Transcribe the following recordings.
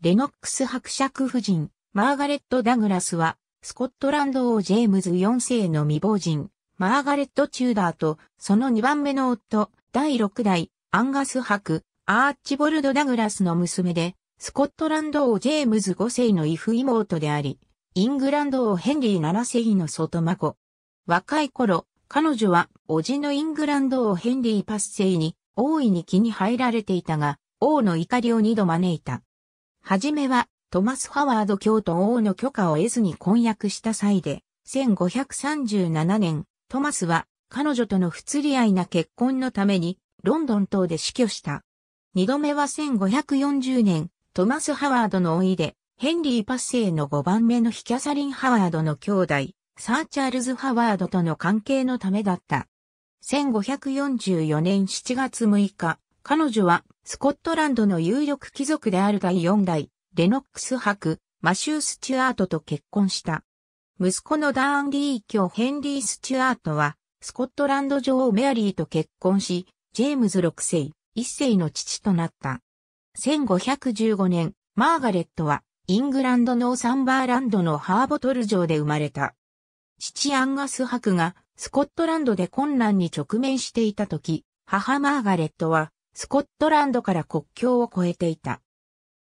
レノックス伯爵夫人、マーガレット・ダグラスは、スコットランド王ジェームズ4世の未亡人、マーガレット・チューダーと、その2番目の夫、第6代、アンガス伯、アーチボルド・ダグラスの娘で、スコットランド王ジェームズ5世の異父妹であり、イングランド王ヘンリー7世の外孫。若い頃、彼女は、叔父のイングランド王ヘンリーパス世に、大いに気に入られていたが、王の怒りを二度招いた。はじめは、トマス・ハワード教徒王の許可を得ずに婚約した際で、1537年、トマスは、彼女との不釣り合いな結婚のために、ロンドン等で死去した。二度目は1540年、トマス・ハワードの老いで、ヘンリー・パッセイの5番目のヒキャサリン・ハワードの兄弟、サー・チャールズ・ハワードとの関係のためだった。1544年7月6日、彼女は、スコットランドの有力貴族である第4代、レノックス博、マシュー・スチュアートと結婚した。息子のダーンリー卿ヘンリー・スチュアートは、スコットランド女王メアリーと結婚し、ジェームズ6世、1世の父となった。1515年、マーガレットは、イングランドのサンバーランドのハーボトル城で生まれた。父アンガス博が、スコットランドで困難に直面していた時、母マーガレットは、スコットランドから国境を越えていた。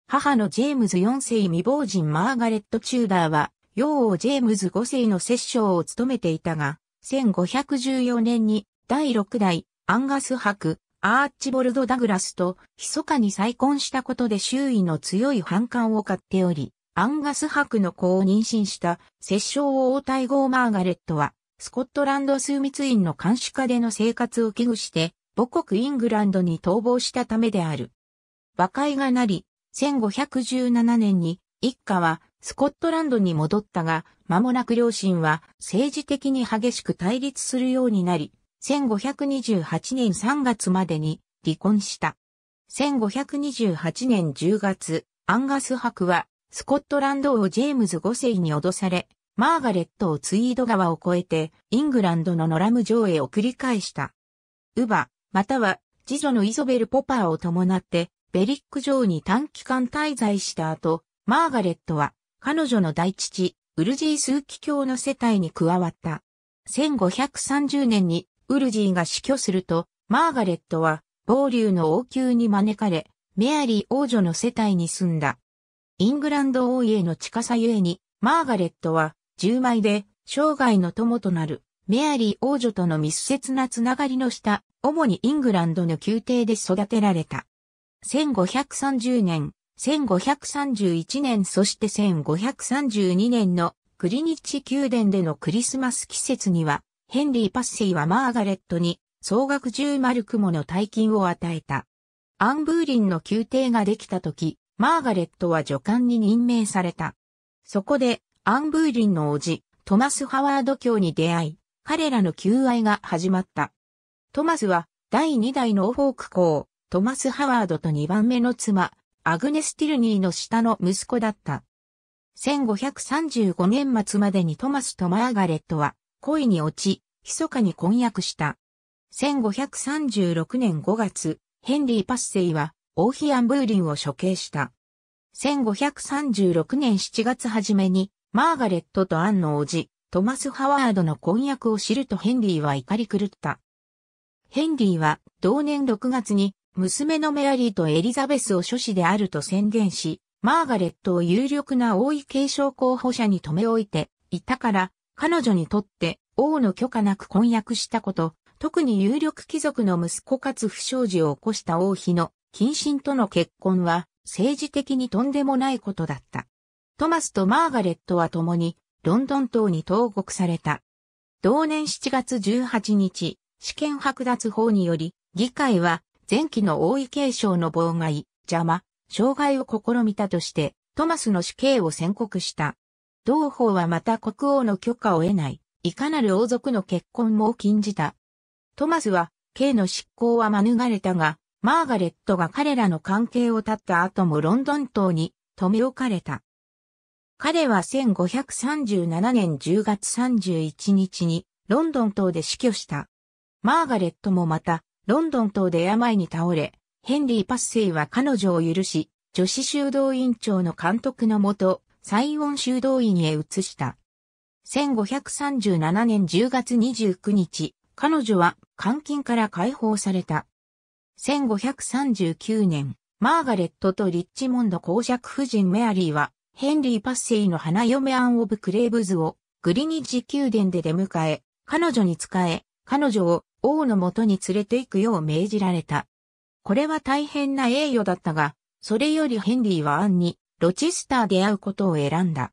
母のジェームズ4世未亡人マーガレット・チューダーは、幼王ジェームズ5世の摂政を務めていたが、1514年に第6代アンガス伯アーチボルド・ダグラスと密かに再婚したことで周囲の強い反感を買っており、アンガス伯の子を妊娠した摂政王太后マーガレットは、スコットランド枢密院の監視下での生活を危惧して、母国イングランドに逃亡したためである。和解がなり、1517年に一家はスコットランドに戻ったが、間もなく両親は政治的に激しく対立するようになり、1528年3月までに離婚した。1528年10月、アンガス博はスコットランド王ジェームズ5世に脅され、マーガレットをツイード川を越えてイングランドのノラム城へ送り返した。ウバ、または次女のイソベル・ポパーを伴ってベリック城に短期間滞在した後、マーガレットは彼女の大父、ウルジースー機卿の世帯に加わった。1530年にウルジーが死去すると、マーガレットは暴流の王宮に招かれ、メアリー王女の世帯に住んだ。イングランド王位への近さゆえに、マーガレットは、10枚で、生涯の友となる、メアリー王女との密接なつながりの下、主にイングランドの宮廷で育てられた。1530年、1531年そして1532年のクリニッチ宮殿でのクリスマス季節には、ヘンリー・パッセイはマーガレットに総額10マルクもの大金を与えた。アンブーリンの宮廷ができた時、マーガレットは助官に任命された。そこで、アンブーリンの叔父、トマス・ハワード卿に出会い、彼らの求愛が始まった。トマスは第2代ノーフォーク公、トマス・ハワードと2番目の妻、アグネス・ティルニーの下の息子だった。1535年末までにトマスとマーガレットは恋に落ち、密かに婚約した。1536年5月、ヘンリー・パッセイはオーヒアン・ブーリンを処刑した。1536年7月初めに、マーガレットとアンの叔父、トマス・ハワードの婚約を知るとヘンリーは怒り狂った。ヘンリーは同年6月に娘のメアリーとエリザベスを諸子であると宣言し、マーガレットを有力な王位継承候補者に留め置いていたから、彼女にとって王の許可なく婚約したこと、特に有力貴族の息子かつ不祥事を起こした王妃の近親との結婚は政治的にとんでもないことだった。トマスとマーガレットは共にロンドン島に投獄された。同年7月18日、試験剥奪法により、議会は前期の王位継承の妨害、邪魔、障害を試みたとして、トマスの死刑を宣告した。同法はまた国王の許可を得ない、いかなる王族の結婚も禁じた。トマスは、刑の執行は免れたが、マーガレットが彼らの関係を絶った後もロンドン島に留め置かれた。彼は1537年10月31日にロンドン島で死去した。マーガレットもまた、ロンドン島で病に倒れ、ヘンリー・パッセイは彼女を許し、女子修道院長の監督のもと、サイオン修道院へ移した。1537年10月29日、彼女は監禁から解放された。1539年、マーガレットとリッチモンド公爵夫人メアリーは、ヘンリー・パッセイの花嫁アン・オブ・クレーブズを、グリニッジ宮殿で出迎え、彼女に仕え、彼女を王のもとに連れて行くよう命じられた。これは大変な栄誉だったが、それよりヘンリーはアンにロチスターで会うことを選んだ。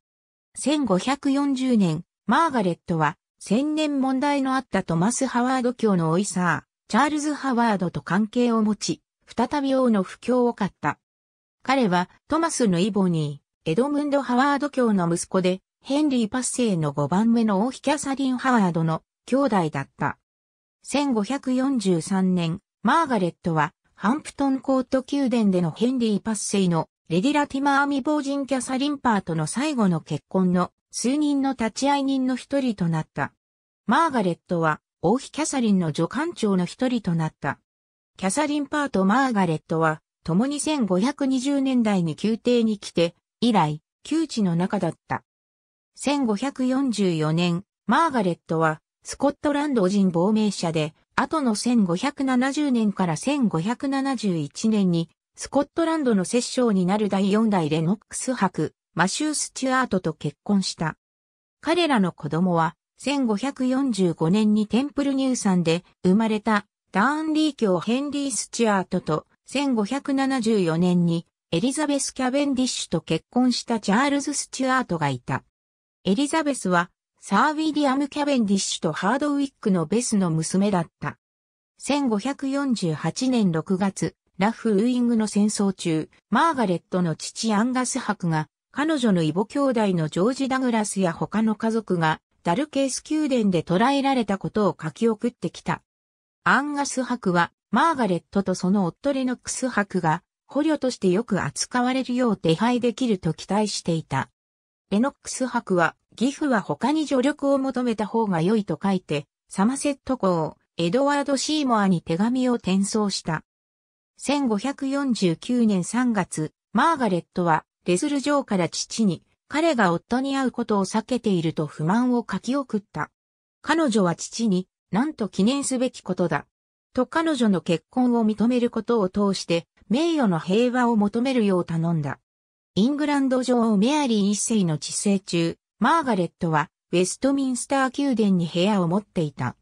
1540年、マーガレットは、千年問題のあったトマス・ハワード教のオイサー、チャールズ・ハワードと関係を持ち、再び王の不況を買った。彼は、トマスのイボニー、エドムンド・ハワード教の息子で、ヘンリー・パッセイの5番目の王妃キャサリン・ハワードの兄弟だった。1543年、マーガレットは、ハンプトンコート宮殿でのヘンリー・パッセイのレディラティマー未亡人キャサリン・パーとの最後の結婚の数人の立ち会い人の一人となった。マーガレットは王妃キャサリンの助官長の一人となった。キャサリン・パーとマーガレットは共に1520年代に宮廷に来て以来、旧知の中だった。1544年、マーガレットはスコットランド人亡命者で、後の1570年から1571年に、スコットランドの摂政になる第4代レノックス博、マシュー・スチュアートと結婚した。彼らの子供は、1545年にテンプルニューさんで生まれたダーンリー教ヘンリー・スチュアートと1574年にエリザベス・キャベンディッシュと結婚したチャールズ・スチュアートがいた。エリザベスはサー・ウィリアム・キャベンディッシュとハードウィックのベスの娘だった。1548年6月、ラフ・ウイングの戦争中、マーガレットの父アンガス博が、彼女の異母兄弟のジョージ・ダグラスや他の家族が、ダルケース宮殿で捕らえられたことを書き送ってきた。アンガス博は、マーガレットとその夫レノックス博が、捕虜としてよく扱われるよう手配できると期待していた。レノックス博は、義父は他に助力を求めた方が良いと書いて、サマセット公、エドワード・シーモアに手紙を転送した。1549年3月、マーガレットは、レズル城から父に、彼が夫に会うことを避けていると不満を書き送った。彼女は父に、なんと記念すべきことだ。と彼女の結婚を認めることを通して、名誉の平和を求めるよう頼んだ。イングランド女王メアリー一世の治世中、マーガレットは、ウェストミンスター宮殿に部屋を持っていた。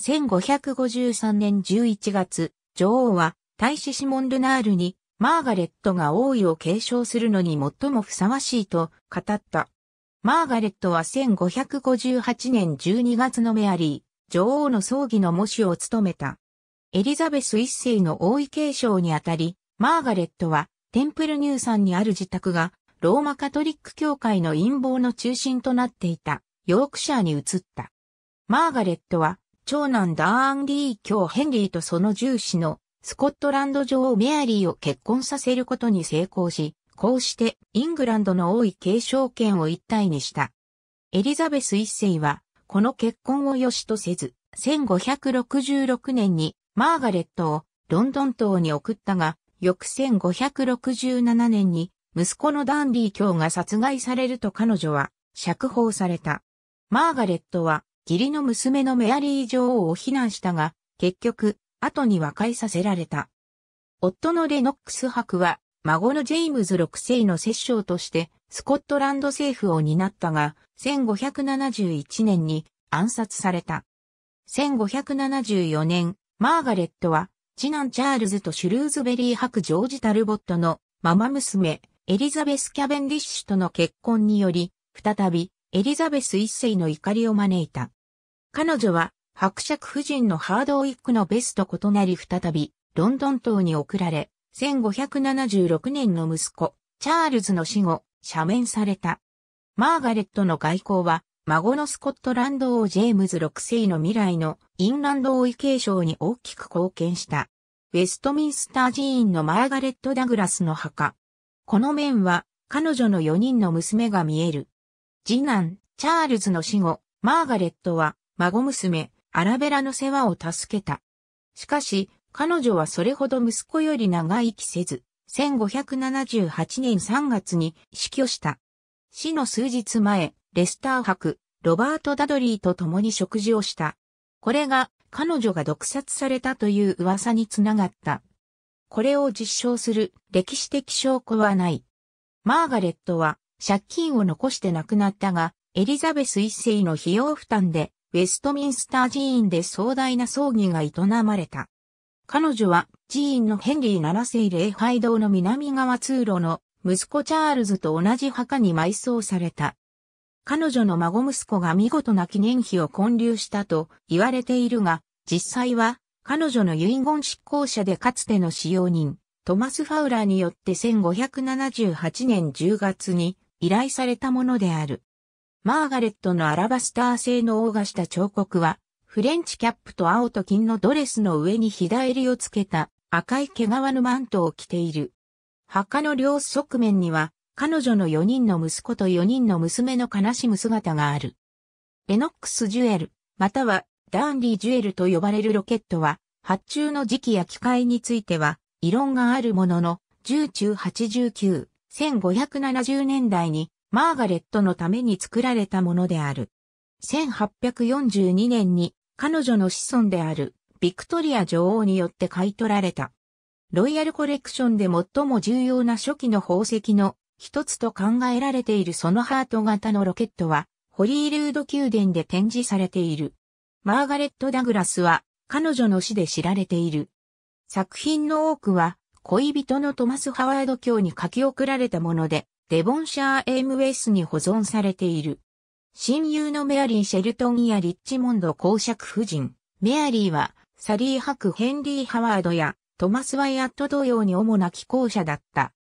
1553年11月、女王は、大使シモン・ルナールに、マーガレットが王位を継承するのに最もふさわしいと語った。マーガレットは1558年12月のメアリー、女王の葬儀の模試を務めた。エリザベス一世の王位継承にあたり、マーガレットはテンプルニューさんにある自宅がローマカトリック教会の陰謀の中心となっていたヨークシャーに移った。マーガレットは、長男ダーンリー教ヘンリーとその重視のスコットランド女王メアリーを結婚させることに成功し、こうしてイングランドの王位継承権を一体にした。エリザベス一世は、この結婚を良しとせず、1566年にマーガレットをロンドン島に送ったが、翌1567年に息子のダンディ卿が殺害されると彼女は釈放された。マーガレットは義理の娘のメアリー女王を非難したが、結局、後に和解させられた。夫のレノックス博は、孫のジェイムズ6世の摂政として、スコットランド政府を担ったが、1571年に暗殺された。1574年、マーガレットは、次男チャールズとシュルーズベリー博ジョージ・タルボットのママ娘、エリザベス・キャベンディッシュとの結婚により、再び、エリザベス一世の怒りを招いた。彼女は、伯爵夫人のハードウィックのベスと異なり再び、ロンドン島に送られ、1576年の息子、チャールズの死後、赦免された。マーガレットの外交は、孫のスコットランド王ジェームズ6世の未来のインランド王位継承に大きく貢献した。ウェストミンスター寺院のマーガレット・ダグラスの墓、この面は、彼女の4人の娘が見える。次男、チャールズの死後、マーガレットは、孫娘、アラベラの世話を助けた。しかし、彼女はそれほど息子より長生きせず、1578年3月に死去した。死の数日前、レスター博、ロバート・ダドリーと共に食事をした。これが彼女が毒殺されたという噂につながった。これを実証する歴史的証拠はない。マーガレットは借金を残して亡くなったが、エリザベス一世の費用負担で、ウェストミンスター寺院で壮大な葬儀が営まれた。彼女は寺院のヘンリー7世礼拝堂の南側通路の息子チャールズと同じ墓に埋葬された。彼女の孫息子が見事な記念碑を建立したと言われているが、実際は彼女の遺言執行者でかつての使用人、トマス・ファウラーによって1578年10月に依頼されたものである。マーガレットのアラバスター製のオーガした彫刻は、フレンチキャップと青と金のドレスの上に左襟をつけた赤い毛皮のマントを着ている。墓の両側面には、彼女の4人の息子と4人の娘の悲しむ姿がある。エノックス・ジュエル、またはダンディジュエルと呼ばれるロケットは、発注の時期や機械については、異論があるものの、10中89、1570年代に、マーガレットのために作られたものである。1842年に、彼女の子孫である、ビクトリア女王によって買い取られた。ロイヤルコレクションで最も重要な初期の宝石の一つと考えられているそのハート型のロケットは、ホリールード宮殿で展示されている。マーガレット・ダグラスは彼女の死で知られている。作品の多くは恋人のトマス・ハワード卿に書き送られたもので、デボンシャー・エムウェイスに保存されている。親友のメアリー・シェルトンやリッチモンド公爵夫人、メアリーはサリー・ハク・ヘンリー・ハワードやトマス・ワイアット同様に主な寄稿者だった。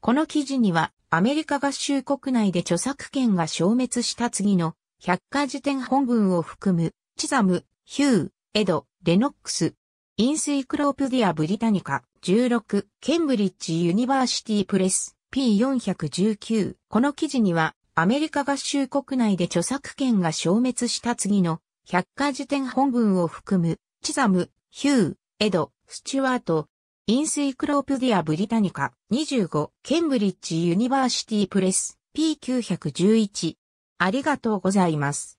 この記事にはアメリカ合衆国内で著作権が消滅した次の百科事典本文を含むチザム、ヒュー、エド、レノックス。インスイクロープディア・ブリタニカ、16、ケンブリッジ・ユニバーシティ・プレス、P419。この記事には、アメリカ合衆国内で著作権が消滅した次の、百科事典本文を含む、チザム、ヒュー、エド、スチュワート、インスイクロープディア・ブリタニカ、25、ケンブリッジ・ユニバーシティ・プレス、P911。ありがとうございます。